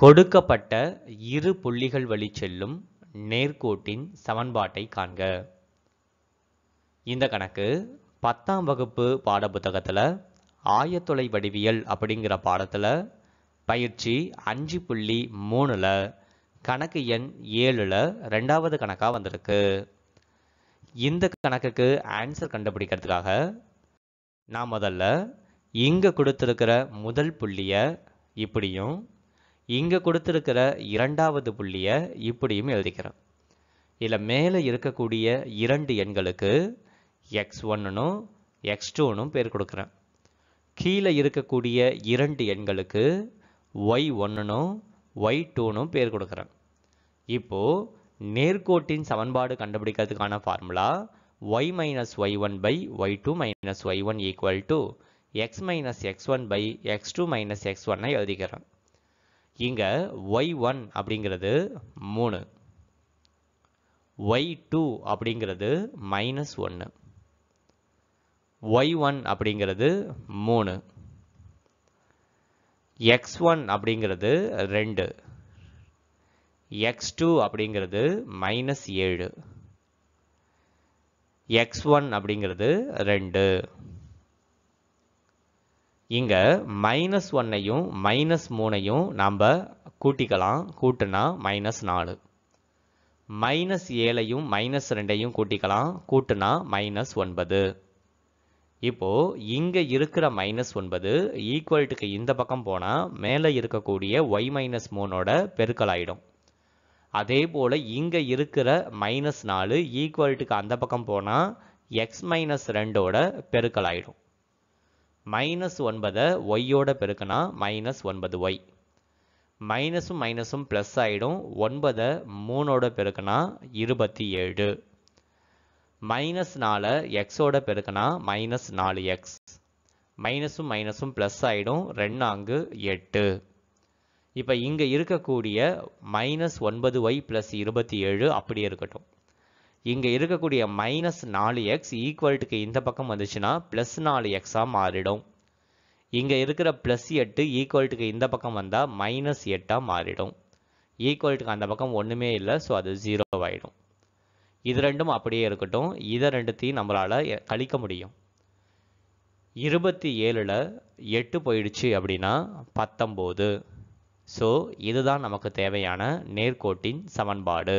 கொடுக்கப்பட்ட இரு புள்ளிகள் வழி செல்லும் நேர்கோட்டின் சமன்பாட்டை காண்க இந்த கணக்கு பத்தாம் வகுப்பு பாடப்புத்தகத்தில் ஆயத்தொலை வடிவியல் அப்படிங்கிற பாடத்தில் பயிற்சி அஞ்சு புள்ளி மூணில் கணக்கு எண் ஏழில் ரெண்டாவது கணக்காக வந்திருக்கு இந்த கணக்குக்கு ஆன்சர் கண்டுபிடிக்கிறதுக்காக நான் முதல்ல இங்கே கொடுத்துருக்கிற முதல் புள்ளியை இப்படியும் இங்கே கொடுத்துருக்கிற இரண்டாவது புள்ளியை இப்படியும் எழுதிக்கிறோம் இதில் மேலே இருக்கக்கூடிய இரண்டு எண்களுக்கு எக்ஸ் ஒன்னும் எக்ஸ் டூனும் பேர் கொடுக்குறேன் கீழே இருக்கக்கூடிய இரண்டு எண்களுக்கு ஒய் ஒன்னும் ஒய் டூனும் பேர் கொடுக்குறேன் இப்போது நேர்கோட்டின் சமன்பாடு கண்டுபிடிக்கிறதுக்கான formula y minus y one by y two minus y one equal to x minus x one by x two minus x ஒன்னை எழுதிக்கிறேன் இங்கே ஒய் ஒன் அப்படிங்கிறது மூணு ஒய் டூ அப்படிங்கிறது மைனஸ் ஒன்று ஒய் ஒன் அப்படிங்கிறது மூணு எக்ஸ் ஒன் அப்படிங்கிறது ரெண்டு எக்ஸ் டூ அப்படிங்கிறது மைனஸ் ஏழு எக்ஸ் ஒன் அப்படிங்கிறது ரெண்டு இங்கே மைனஸ் ஒன்னையும் மைனஸ் மூணையும் நாம் கூட்டிக்கலாம் கூட்டுனா மைனஸ் நாலு மைனஸ் ஏழையும் மைனஸ் ரெண்டையும் கூட்டிக்கலாம் கூட்டுனா மைனஸ் ஒன்பது இப்போது இங்கே இருக்கிற மைனஸ் ஒன்பது ஈக்குவல்ட்டுக்கு இந்த பக்கம் போனால் மேலே இருக்கக்கூடிய ஒய் மைனஸ் மூணோட பெருக்கல் ஆகிடும் அதே போல் இங்கே இருக்கிற மைனஸ் நாலு ஈக்குவல்ட்டுக்கு அந்த பக்கம் போனால் எக்ஸ் மைனஸ் ரெண்டோட பெருக்கல் ஆகிடும் மைனஸ் ஒன்பதை ஒய்யோட பெருக்கினா மைனஸ் ஒன்பது ஒய் மைனஸும் மைனஸும் ப்ளஸ் ஆகிடும் ஒன்பதை மூணோட பெருக்கினா இருபத்தி ஏழு மைனஸ் நாலு எக்ஸோட பெருக்கினா மைனஸ் நாலு எக்ஸ் மைனஸும் மைனஸும் ப்ளஸ் ஆகிடும் ரெண்டாங்கு அங்கு எட்டு இப்போ இங்கே இருக்கக்கூடிய மைனஸ் ஒன்பது ஒய் ப்ளஸ் இருபத்தி ஏழு அப்படியே இருக்கட்டும் இங்கே இருக்கக்கூடிய மைனஸ் நாலு எக்ஸ் ஈக்குவல்ட்டுக்கு இந்த பக்கம் வந்துச்சுன்னா ப்ளஸ் நாலு எக்ஸாக மாறிடும் இங்கே இருக்கிற ப்ளஸ் எட்டு ஈக்குவல்ட்டுக்கு இந்த பக்கம் வந்தால் மைனஸ் எட்டாக மாறிடும் ஈக்குவல்ட்டுக்கு அந்த பக்கம் ஒன்றுமே இல்லை ஸோ அது ஜீரோ ஆகிடும் இது ரெண்டும் அப்படியே இருக்கட்டும் இதை ரெண்டுத்தையும் நம்மளால் கழிக்க முடியும் இருபத்தி ஏழில் எட்டு போயிடுச்சு அப்படின்னா பத்தொம்போது ஸோ இதுதான் நமக்கு தேவையான நேர்கோட்டின் சமன்பாடு